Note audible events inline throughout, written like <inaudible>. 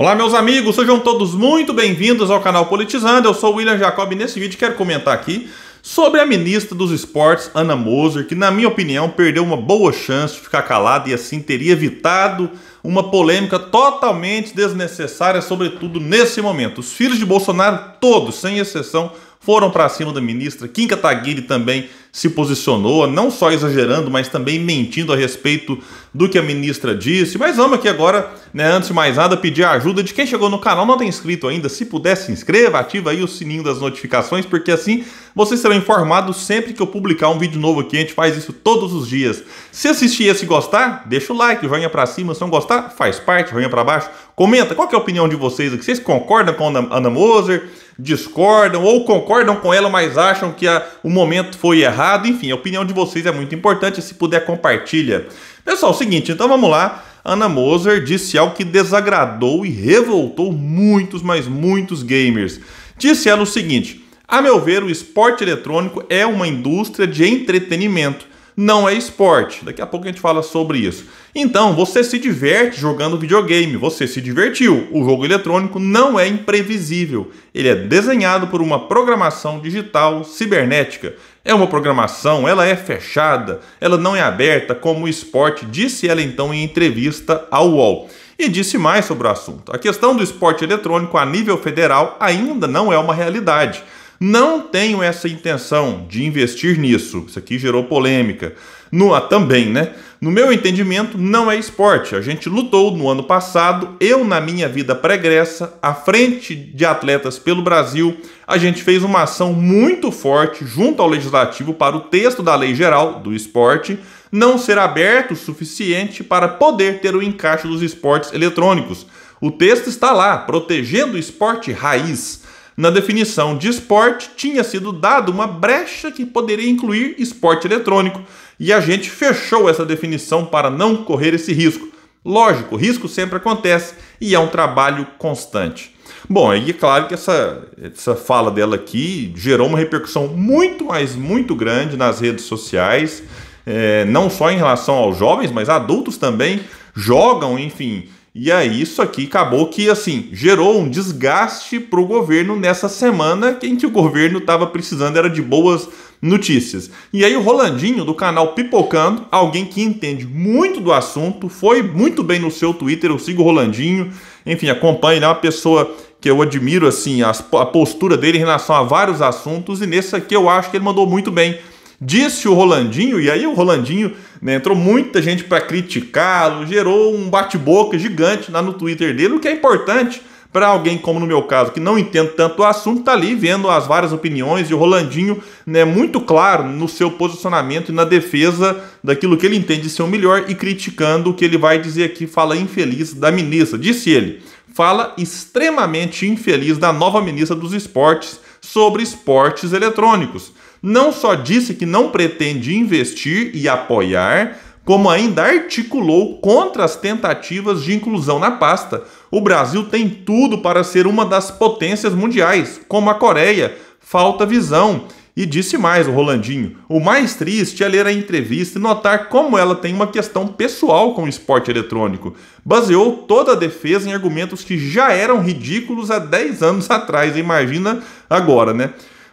Olá, meus amigos, sejam todos muito bem-vindos ao canal Politizando. Eu sou o William Jacob e nesse vídeo quero comentar aqui sobre a ministra dos Esportes, Ana Moser, que, na minha opinião, perdeu uma boa chance de ficar calada e assim teria evitado uma polêmica totalmente desnecessária, sobretudo nesse momento. Os filhos de Bolsonaro, todos, sem exceção, foram para cima da ministra. Kim Kataguiri também se posicionou, não só exagerando, mas também mentindo a respeito do que a ministra disse. Mas vamos aqui agora, né, antes de mais nada, pedir a ajuda de quem chegou no canal, não tem inscrito ainda. Se puder, se inscreva, ativa aí o sininho das notificações, porque assim vocês serão informados sempre que eu publicar um vídeo novo aqui. A gente faz isso todos os dias. Se assistir esse e gostar, deixa o like, joinha para cima. Se não gostar, faz parte, joinha para baixo. Comenta qual é a opinião de vocês aqui. Vocês concordam com a Ana Moser? discordam ou concordam com ela, mas acham que a, o momento foi errado. Enfim, a opinião de vocês é muito importante. Se puder, compartilha. Pessoal, é o seguinte, então vamos lá. Ana Moser disse algo que desagradou e revoltou muitos, mas muitos gamers. Disse ela o seguinte: a meu ver, o esporte eletrônico é uma indústria de entretenimento não é esporte. Daqui a pouco a gente fala sobre isso. Então, você se diverte jogando videogame, você se divertiu. O jogo eletrônico não é imprevisível. Ele é desenhado por uma programação digital cibernética. É uma programação, ela é fechada, ela não é aberta, como o esporte disse ela então em entrevista ao UOL e disse mais sobre o assunto. A questão do esporte eletrônico a nível federal ainda não é uma realidade. Não tenho essa intenção de investir nisso. Isso aqui gerou polêmica. No, ah, também, né? No meu entendimento, não é esporte. A gente lutou no ano passado, eu na minha vida pregressa, à frente de atletas pelo Brasil, a gente fez uma ação muito forte junto ao legislativo para o texto da Lei Geral do Esporte não ser aberto o suficiente para poder ter o encaixe dos esportes eletrônicos. O texto está lá, protegendo o esporte raiz. Na definição de esporte, tinha sido dada uma brecha que poderia incluir esporte eletrônico, e a gente fechou essa definição para não correr esse risco. Lógico, risco sempre acontece e é um trabalho constante. Bom, e é claro que essa, essa fala dela aqui gerou uma repercussão muito, mas muito grande nas redes sociais, é, não só em relação aos jovens, mas adultos também jogam, enfim, e aí isso aqui acabou que assim gerou um desgaste para o governo nessa semana em que o governo estava precisando era de boas notícias. E aí o Rolandinho do canal Pipocando, alguém que entende muito do assunto, foi muito bem no seu Twitter, eu sigo o Rolandinho, enfim, acompanhe, ele é uma pessoa que eu admiro assim a postura dele em relação a vários assuntos e nesse aqui eu acho que ele mandou muito bem Disse o Rolandinho, e aí o Rolandinho né, entrou muita gente para criticá-lo, gerou um bate-boca gigante lá no Twitter dele, o que é importante para alguém como no meu caso, que não entendo tanto o assunto, tá ali vendo as várias opiniões e o Rolandinho, né, muito claro no seu posicionamento e na defesa daquilo que ele entende ser o melhor e criticando o que ele vai dizer aqui, fala infeliz da ministra. Disse ele: "Fala extremamente infeliz da nova ministra dos Esportes sobre esportes eletrônicos." não só disse que não pretende investir e apoiar, como ainda articulou contra as tentativas de inclusão na pasta. O Brasil tem tudo para ser uma das potências mundiais, como a Coreia. Falta visão. E disse mais o Rolandinho: o mais triste é ler a entrevista e notar como ela tem uma questão pessoal com o esporte eletrônico. Baseou toda a defesa em argumentos que já eram ridículos há 10 anos <laughs> atrás, imagina agora, né?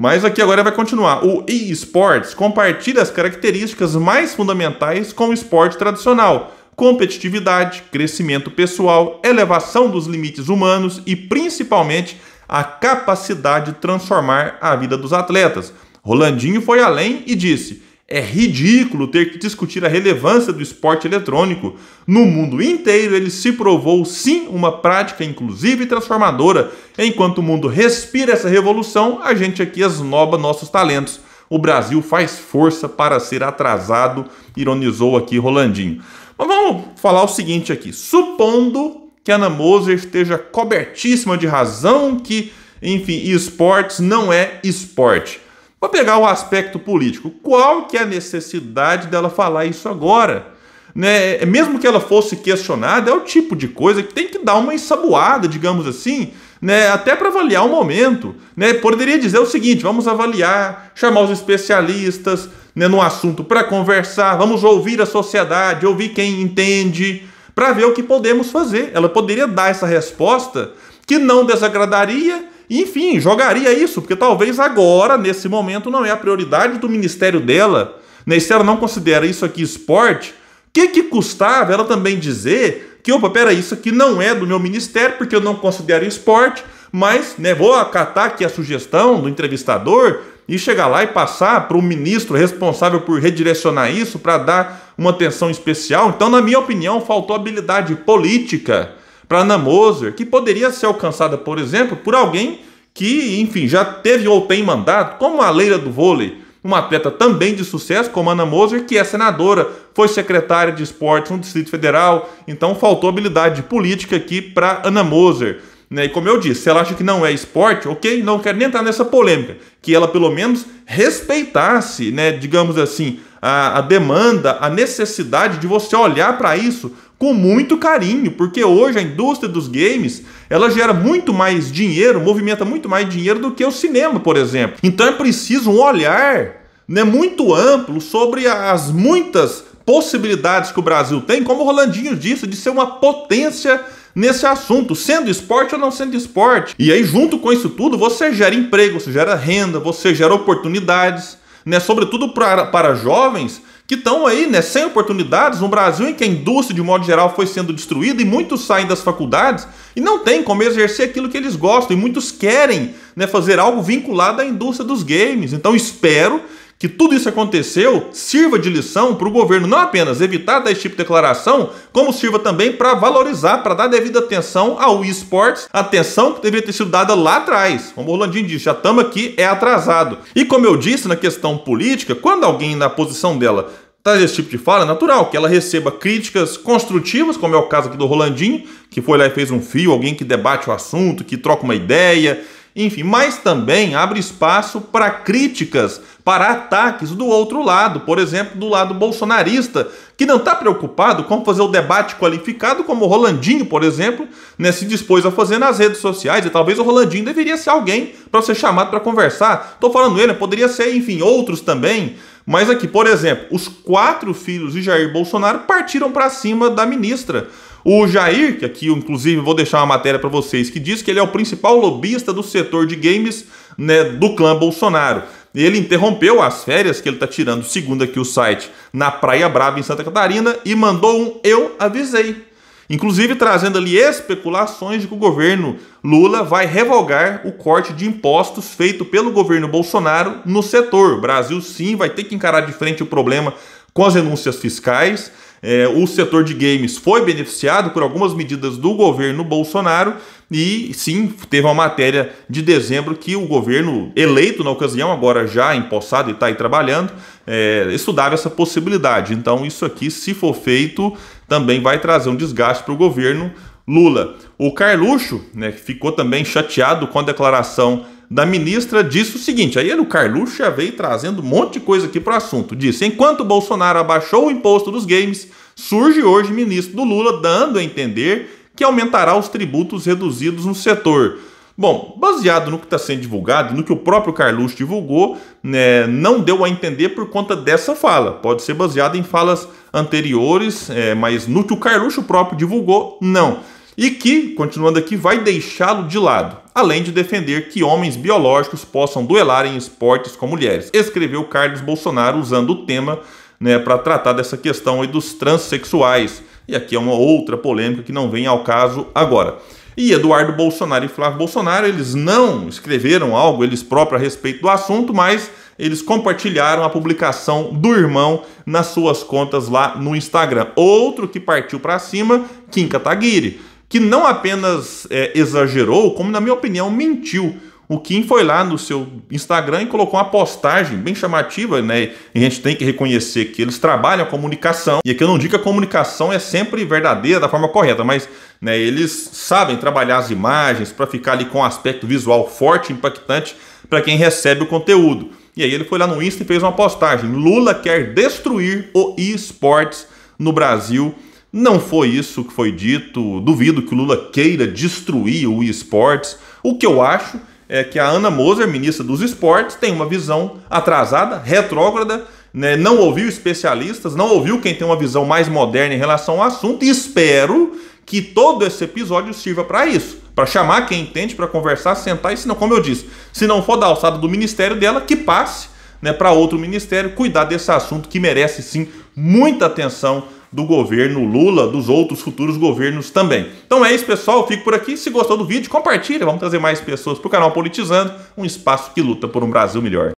Mas aqui agora vai continuar. O e-sports compartilha as características mais fundamentais com o esporte tradicional: competitividade, crescimento pessoal, elevação dos limites humanos e principalmente a capacidade de transformar a vida dos atletas. Rolandinho foi além e disse: é ridículo ter que discutir a relevância do esporte eletrônico. No mundo inteiro, ele se provou sim uma prática inclusiva e transformadora. Enquanto o mundo respira essa revolução, a gente aqui esnoba nossos talentos. O Brasil faz força para ser atrasado, ironizou aqui Rolandinho. Mas vamos falar o seguinte aqui. Supondo que Ana Moser esteja cobertíssima de razão que, enfim, esportes não é esporte. Vou pegar o aspecto político. Qual que é a necessidade dela falar isso agora? Né? É, mesmo que ela fosse questionada, é o tipo de coisa que tem que dar uma ensaboada, digamos assim, né? até para avaliar o momento. Né? Poderia dizer o seguinte: vamos avaliar, chamar os especialistas né, no assunto para conversar, vamos ouvir a sociedade, ouvir quem entende, para ver o que podemos fazer. Ela poderia dar essa resposta que não desagradaria enfim, jogaria isso, porque talvez agora, nesse momento, não é a prioridade do ministério dela, né? se ela não considera isso aqui esporte, o que, que custava ela também dizer que, opa, peraí, isso aqui não é do meu ministério, porque eu não considero esporte, mas né, vou acatar aqui a sugestão do entrevistador e chegar lá e passar para o ministro responsável por redirecionar isso, para dar uma atenção especial. Então, na minha opinião, faltou habilidade política para Ana Moser, que poderia ser alcançada, por exemplo, por alguém que, enfim, já teve ou tem mandato, como a leira do vôlei, uma atleta também de sucesso, como Ana Moser, que é senadora, foi secretária de esportes no Distrito Federal, então faltou habilidade política aqui para Ana Moser. Né? E como eu disse, se ela acha que não é esporte, ok, não quero nem entrar nessa polêmica. Que ela pelo menos respeitasse, né, digamos assim, a, a demanda, a necessidade de você olhar para isso com muito carinho, porque hoje a indústria dos games, ela gera muito mais dinheiro, movimenta muito mais dinheiro do que o cinema, por exemplo. Então é preciso um olhar né, muito amplo sobre as muitas possibilidades que o Brasil tem, como o Rolandinho disse, de ser uma potência nesse assunto, sendo esporte ou não sendo esporte. E aí, junto com isso tudo, você gera emprego, você gera renda, você gera oportunidades, né? Sobretudo para, para jovens que estão aí, né, sem oportunidades, no Brasil em que a indústria, de modo geral, foi sendo destruída e muitos saem das faculdades e não têm como exercer aquilo que eles gostam e muitos querem né, fazer algo vinculado à indústria dos games. Então espero que tudo isso aconteceu sirva de lição para o governo não apenas evitar dar esse tipo de declaração, como sirva também para valorizar, para dar devida atenção ao esportes, atenção que deveria ter sido dada lá atrás. Como o Rolandinho disse, já estamos aqui, é atrasado. E como eu disse na questão política, quando alguém na posição dela traz tá esse tipo de fala, é natural que ela receba críticas construtivas, como é o caso aqui do Rolandinho, que foi lá e fez um fio, alguém que debate o assunto, que troca uma ideia, enfim, mas também abre espaço para críticas, para ataques do outro lado, por exemplo, do lado bolsonarista, que não está preocupado com fazer o debate qualificado, como o Rolandinho, por exemplo, né, se dispôs a fazer nas redes sociais, e talvez o Rolandinho deveria ser alguém para ser chamado para conversar. Estou falando ele, poderia ser, enfim, outros também. Mas aqui, por exemplo, os quatro filhos de Jair Bolsonaro partiram para cima da ministra. O Jair, que aqui inclusive vou deixar uma matéria para vocês, que diz que ele é o principal lobista do setor de games né, do clã Bolsonaro. Ele interrompeu as férias que ele está tirando, segundo aqui o site, na Praia Brava, em Santa Catarina, e mandou um Eu avisei. Inclusive trazendo ali especulações de que o governo Lula vai revogar o corte de impostos feito pelo governo Bolsonaro no setor. O Brasil sim vai ter que encarar de frente o problema com as renúncias fiscais é, o setor de games foi beneficiado por algumas medidas do governo Bolsonaro e sim, teve uma matéria de dezembro que o governo eleito na ocasião, agora já empossado e está aí trabalhando, é, estudava essa possibilidade. Então, isso aqui, se for feito, também vai trazer um desgaste para o governo Lula. O Carluxo né, ficou também chateado com a declaração da ministra disse o seguinte: aí o Carluxo já veio trazendo um monte de coisa aqui para o assunto. Disse: enquanto Bolsonaro abaixou o imposto dos games, surge hoje ministro do Lula dando a entender que aumentará os tributos reduzidos no setor. Bom, baseado no que está sendo divulgado, no que o próprio Carluxo divulgou, né, não deu a entender por conta dessa fala. Pode ser baseado em falas anteriores, é, mas no que o Carluxo próprio divulgou, não e que, continuando aqui, vai deixá-lo de lado, além de defender que homens biológicos possam duelar em esportes com mulheres, escreveu Carlos Bolsonaro usando o tema né, para tratar dessa questão dos transexuais. E aqui é uma outra polêmica que não vem ao caso agora. E Eduardo Bolsonaro e Flávio Bolsonaro, eles não escreveram algo eles próprios a respeito do assunto, mas eles compartilharam a publicação do irmão nas suas contas lá no Instagram. Outro que partiu para cima, Kim Kataguiri que não apenas é, exagerou, como, na minha opinião, mentiu. O Kim foi lá no seu Instagram e colocou uma postagem bem chamativa, né? E a gente tem que reconhecer que eles trabalham a comunicação. E aqui eu não digo que a comunicação é sempre verdadeira da forma correta, mas né, eles sabem trabalhar as imagens para ficar ali com um aspecto visual forte, impactante para quem recebe o conteúdo. E aí ele foi lá no Insta e fez uma postagem: Lula quer destruir o esportes no Brasil não foi isso que foi dito. Duvido que o Lula queira destruir o esportes. O que eu acho é que a Ana Moser, ministra dos esportes, tem uma visão atrasada, retrógrada, né? não ouviu especialistas, não ouviu quem tem uma visão mais moderna em relação ao assunto e espero que todo esse episódio sirva para isso, para chamar quem entende, para conversar, sentar e se não, como eu disse, se não for da alçada do ministério dela, que passe né, para outro ministério cuidar desse assunto que merece sim muita atenção do governo Lula, dos outros futuros governos também. Então é isso, pessoal. Eu fico por aqui. Se gostou do vídeo, compartilha. Vamos trazer mais pessoas para o canal Politizando, um espaço que luta por um Brasil melhor.